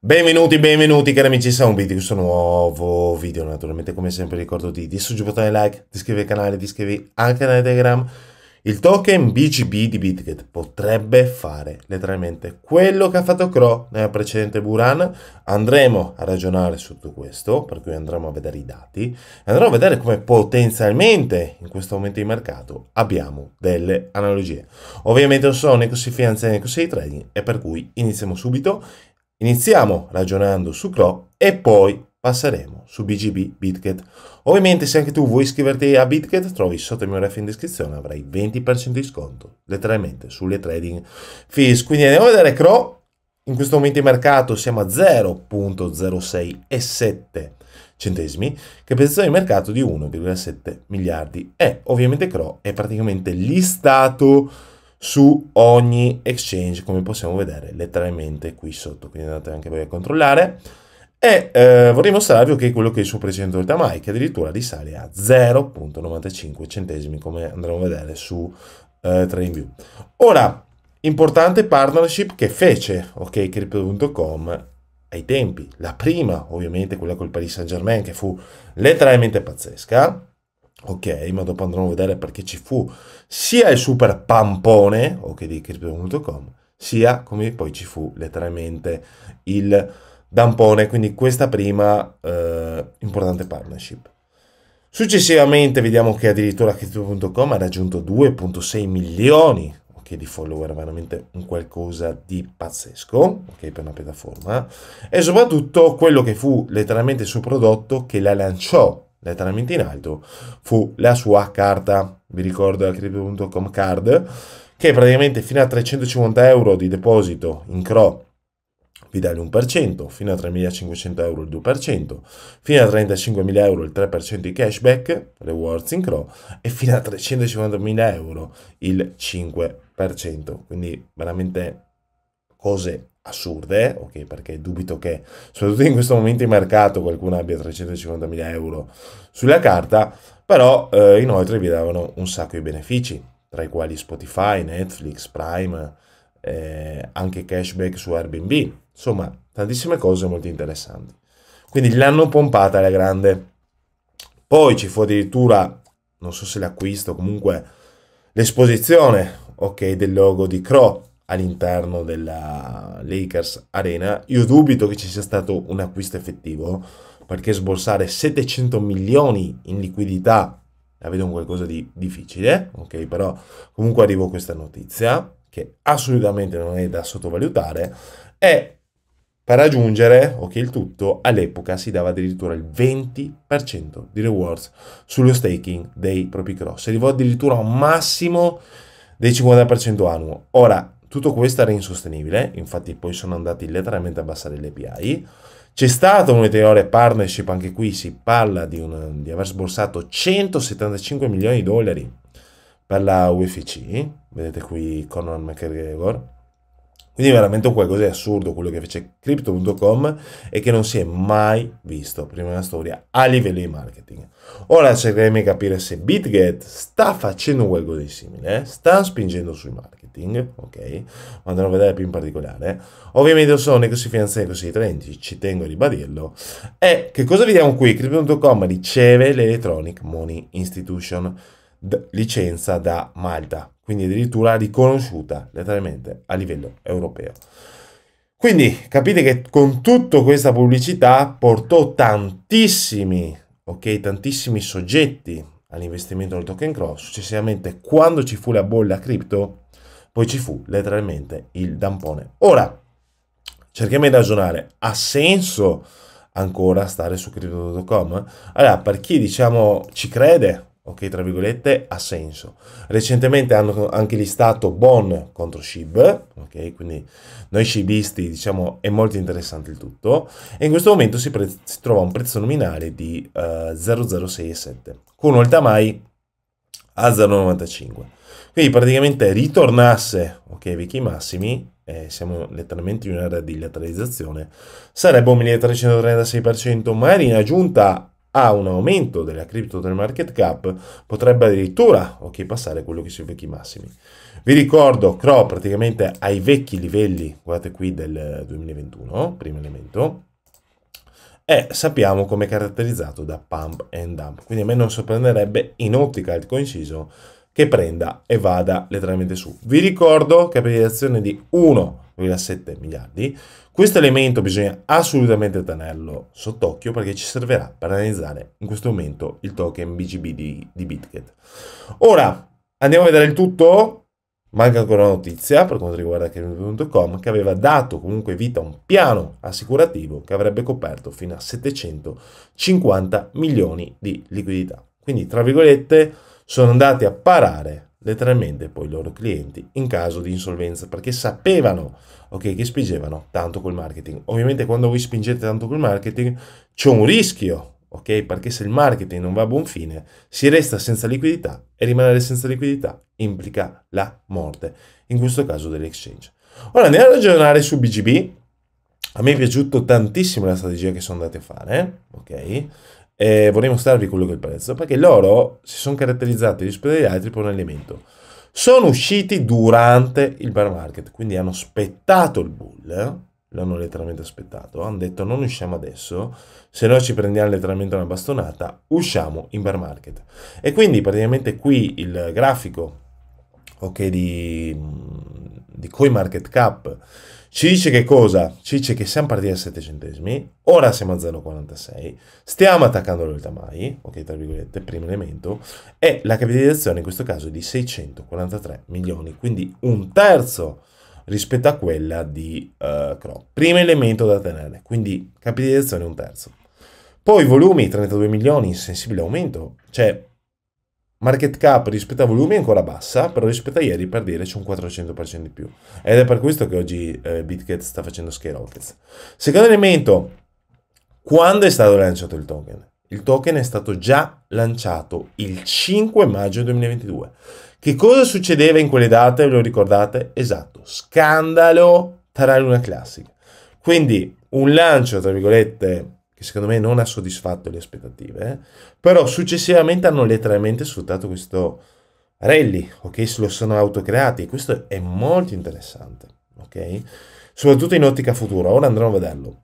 Benvenuti, benvenuti cari amici, siamo un video, questo nuovo video naturalmente come sempre ricordo di distruggere il bottone like, di iscrivervi al canale, di iscrivervi al canale Telegram il token BGB di Bitget potrebbe fare letteralmente quello che ha fatto Crow nella precedente Buran. Andremo a ragionare su tutto questo, per cui andremo a vedere i dati e andremo a vedere come potenzialmente in questo momento di mercato abbiamo delle analogie. Ovviamente non sono né così finanza né così trading e per cui iniziamo subito. Iniziamo ragionando su Crow e poi passeremo su BGB BitGet. Ovviamente se anche tu vuoi iscriverti a BitGet trovi sotto il mio ref in descrizione avrai 20% di sconto letteralmente sulle trading fees. Quindi andiamo a vedere Crow. In questo momento in mercato siamo a 0.067 centesimi, che posizione di mercato di 1,7 miliardi e ovviamente Crow è praticamente listato su ogni exchange come possiamo vedere letteralmente qui sotto, quindi andate anche voi a controllare. E eh, vorrei mostrarvi che quello che è il suo precedente volta Mike addirittura risale a 0,95 centesimi, come andremo a vedere su eh, TradingView. Ora, importante partnership che fece OKCrypto.com Crypto.com ai tempi. La prima, ovviamente, quella col Paris Saint Germain, che fu letteralmente pazzesca. Ok, ma dopo andremo a vedere perché ci fu sia il super pampone ok, di Crypto.com, sia come poi ci fu letteralmente il Dampone, quindi questa prima eh, importante partnership. Successivamente vediamo che addirittura Crypto.com ha raggiunto 2.6 milioni okay, di follower, veramente un qualcosa di pazzesco okay, per una piattaforma e soprattutto quello che fu letteralmente il suo prodotto che la lanciò letteralmente in alto fu la sua carta, vi ricordo la Crypto.com card, che praticamente fino a 350 euro di deposito in CRO vi Fidel l'1%, fino a 3.500 euro il 2%, fino a 35.000 euro il 3% di cashback, rewards in crow, e fino a 350.000 euro il 5%. Quindi veramente cose assurde, eh? ok, perché dubito che, soprattutto in questo momento di mercato, qualcuno abbia 350.000 euro sulla carta, però eh, inoltre vi davano un sacco di benefici, tra i quali Spotify, Netflix, Prime, eh, anche cashback su Airbnb, insomma tantissime cose molto interessanti. Quindi l'hanno pompata alla grande. Poi ci fu addirittura, non so se l'acquisto, comunque l'esposizione ok, del logo di Crow all'interno della Lakers Arena. Io dubito che ci sia stato un acquisto effettivo perché sborsare 700 milioni in liquidità la vedo un qualcosa di difficile, ok? Però comunque arrivo a questa notizia che assolutamente non è da sottovalutare, e per raggiungere, ok, il tutto, all'epoca si dava addirittura il 20% di rewards sullo staking dei propri cross. Si arrivò addirittura a un massimo del 50% annuo. Ora, tutto questo era insostenibile, infatti poi sono andati letteralmente a abbassare l'API. C'è stata un'ulteriore partnership, anche qui si parla di, un, di aver sborsato 175 milioni di dollari per la UFC, vedete qui Conor McGregor. Quindi veramente qualcosa di assurdo quello che fece Crypto.com e che non si è mai visto prima nella storia a livello di marketing. Ora cercheremo di capire se BitGet sta facendo qualcosa di simile, eh? sta spingendo sui marketing, ok? Ma andremo a vedere più in particolare. Ovviamente io sono Necosi Finanza e Necosi Trenti, ci tengo a ribadirlo. E che cosa vediamo qui? Crypto.com riceve l'Electronic Money Institution licenza da Malta, quindi addirittura riconosciuta letteralmente a livello europeo. Quindi capite che con tutta questa pubblicità portò tantissimi, ok, tantissimi soggetti all'investimento del token cross. Successivamente, quando ci fu la bolla cripto, poi ci fu letteralmente il dampone. Ora, cerchiamo di ragionare, ha senso ancora stare su crypto.com? Allora, per chi diciamo ci crede, ok, tra virgolette, ha senso. Recentemente hanno anche listato Bon contro Shib, ok, quindi noi shibisti, diciamo, è molto interessante il tutto, e in questo momento si, pre- si trova un prezzo nominale di uh, eh, 0,067, con mai a 0,95. Quindi praticamente ritornasse, ok, vecchi massimi, eh, siamo letteralmente in un'area di lateralizzazione, sarebbe un 1336%, magari in aggiunta a un aumento della cripto del market cap potrebbe addirittura okay, passare quello che sono i vecchi massimi. Vi ricordo Cro praticamente ai vecchi livelli, guardate qui del 2021, primo elemento, e sappiamo come è caratterizzato da pump and dump, quindi a me non sorprenderebbe in ottica altcoin coinciso che prenda e vada letteralmente su. Vi ricordo capitalizzazione di 1,7 miliardi. Questo elemento bisogna assolutamente tenerlo sott'occhio perché ci servirà per analizzare in questo momento il token BGB di, di Bitget. Ora andiamo a vedere il tutto. Manca ancora una notizia per quanto riguarda Credit.com che aveva dato comunque vita a un piano assicurativo che avrebbe coperto fino a 750 milioni di liquidità. Quindi, tra virgolette, sono andati a parare letteralmente poi i loro clienti in caso di insolvenza perché sapevano okay, che spingevano tanto col marketing. Ovviamente quando voi spingete tanto col marketing c'è un rischio ok? Perché se il marketing non va a buon fine, si resta senza liquidità e rimanere senza liquidità implica la morte, in questo caso dell'exchange. Ora andiamo a ragionare su BGB. A me è piaciuta tantissimo la strategia che sono andati a fare, ok? e vorrei mostrarvi quello che è il prezzo, perché loro si sono caratterizzati rispetto agli altri per un elemento. Sono usciti durante il bear market, quindi hanno aspettato il bull, eh? l'hanno letteralmente aspettato, hanno detto non usciamo adesso, se no ci prendiamo letteralmente una bastonata, usciamo in bear market. E quindi praticamente qui il grafico ok, di, di cap ci dice che cosa? Ci dice che siamo partiti a 7 centesimi, ora siamo a 0,46, stiamo attaccando l'oltamai, ok, tra virgolette, primo elemento, e la capitalizzazione in questo caso è di 643 milioni, quindi un terzo rispetto a quella di uh, eh, Crop. Primo elemento da tenere, quindi capitalizzazione un terzo. Poi volumi, 32 milioni, sensibile aumento, cioè Market cap rispetto a volumi è ancora bassa, però rispetto a ieri per dire c'è un 400% di più. Ed è per questo che oggi eh, BitGet sta facendo skyrockets. Secondo elemento, quando è stato lanciato il token? Il token è stato già lanciato il 5 maggio 2022. Che cosa succedeva in quelle date? Ve lo ricordate? Esatto, scandalo tra Luna Classic. Quindi un lancio, tra virgolette, che secondo me non ha soddisfatto le aspettative, eh? però successivamente hanno letteralmente sfruttato questo rally, ok? Se lo sono autocreati, questo è molto interessante, ok? Soprattutto in ottica futura, ora andremo a vederlo.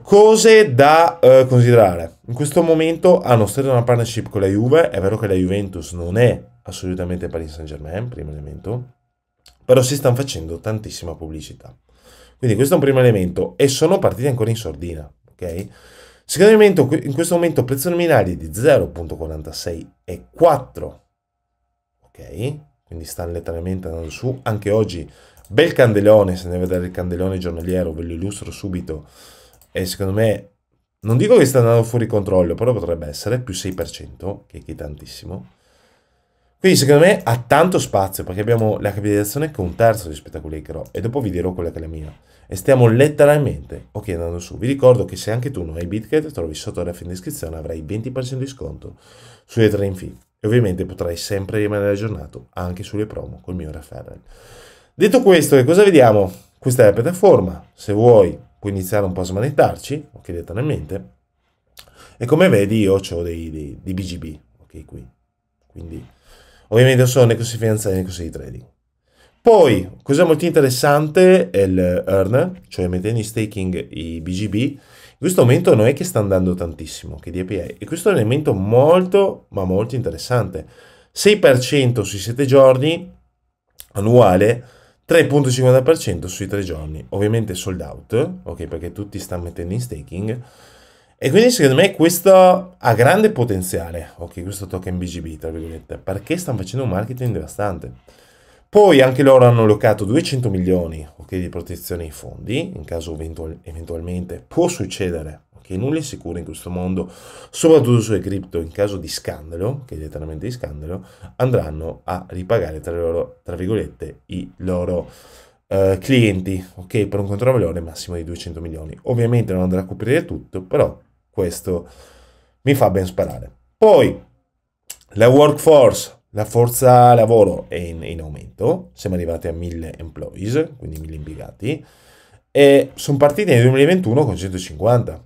Cose da eh, considerare. In questo momento hanno stretto una partnership con la Juve, è vero che la Juventus non è assolutamente Paris Saint Germain, primo elemento, però si stanno facendo tantissima pubblicità. Quindi questo è un primo elemento e sono partiti ancora in sordina ok? Sicuramente in questo momento prezzo nominale è di 0.46 e 4, ok? Quindi sta letteralmente andando su. Anche oggi, bel candeleone, se ne a vedere il candeleone giornaliero, ve lo illustro subito. E secondo me, non dico che sta andando fuori controllo, però potrebbe essere più 6%, che è tantissimo. Quindi secondo me ha tanto spazio perché abbiamo la capitalizzazione che è un terzo rispetto a quella di Cro e dopo vi dirò quella che è la mia e stiamo letteralmente ok andando su. Vi ricordo che se anche tu non hai Bitget, trovi sotto la in descrizione, avrai 20% di sconto sulle tre infili. E ovviamente potrai sempre rimanere aggiornato anche sulle promo col mio referral. Detto questo, che cosa vediamo? Questa è la piattaforma. Se vuoi, puoi iniziare un po' a smanettarci, ok, letteralmente. E come vedi, io ho dei, dei, dei BGB, ok, qui. Quindi, ovviamente sono nei corsi finanziari e nei corsi di trading. Poi, cosa molto interessante è l'earn, cioè mettendo in staking i BGB, in questo momento non è che sta andando tantissimo, che di API, e questo è un elemento molto, ma molto interessante. 6% sui 7 giorni annuale, 3.50% sui 3 giorni, ovviamente sold out, ok, perché tutti stanno mettendo in staking, e quindi secondo me questo ha grande potenziale, ok, questo token BGB, tra virgolette, perché stanno facendo un marketing devastante. Poi anche loro hanno allocato 200 milioni okay, di protezione ai fondi, in caso eventual- eventualmente può succedere, ok? Nulla è sicuro in questo mondo, soprattutto sulle cripto, in caso di scandalo, che è letteralmente di scandalo, andranno a ripagare tra, loro, tra virgolette i loro eh, clienti, ok? Per un controvalore massimo di 200 milioni. Ovviamente non andrà a coprire tutto, però questo mi fa ben sparare. Poi la workforce la forza lavoro è in, in aumento, siamo arrivati a 1000 employees, quindi 1000 impiegati, e sono partiti nel 2021 con 150.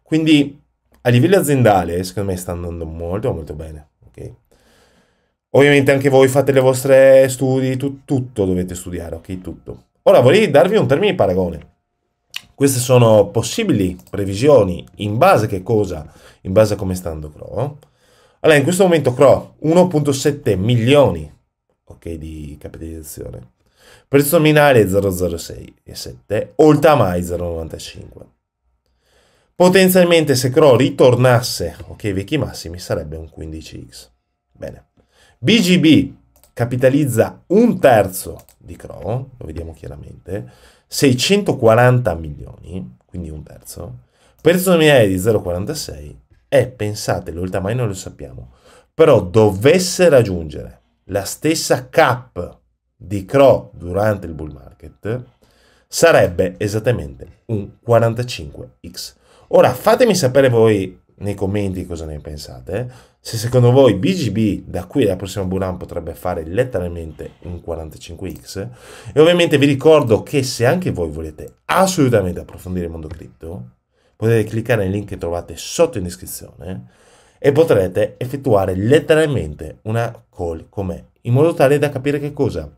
Quindi a livello aziendale, secondo me sta andando molto molto bene. Okay? Ovviamente anche voi fate le vostre studi, tu, tutto dovete studiare, ok? Tutto. Ora vorrei darvi un termine di paragone. Queste sono possibili previsioni in base a che cosa? In base a come sta andando Crow. Allora, in questo momento CRO 1.7 milioni okay, di capitalizzazione. Prezzo nominale 0,06,7, mai 0,95. Potenzialmente se CRO ritornasse ok, vecchi massimi sarebbe un 15x. Bene. BGB capitalizza un terzo di CRO, lo vediamo chiaramente, 640 milioni, quindi un terzo, prezzo nominale di 0,46 è, eh, pensatelo, il tamai non lo sappiamo, però dovesse raggiungere la stessa cap di Cro durante il bull market, sarebbe esattamente un 45x. Ora fatemi sapere voi nei commenti cosa ne pensate. Se secondo voi BGB da qui alla prossima Buran potrebbe fare letteralmente un 45x. E ovviamente vi ricordo che se anche voi volete assolutamente approfondire il mondo cripto, potete cliccare nel link che trovate sotto in descrizione e potrete effettuare letteralmente una call con me, in modo tale da capire che cosa?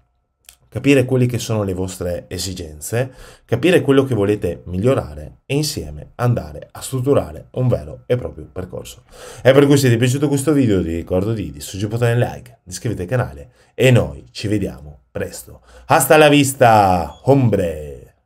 Capire quelle che sono le vostre esigenze, capire quello che volete migliorare e insieme andare a strutturare un vero e proprio percorso. E per cui se ti è piaciuto questo video ti ricordo di, di su like, di iscriverti al canale e noi ci vediamo presto. Hasta la vista, hombre!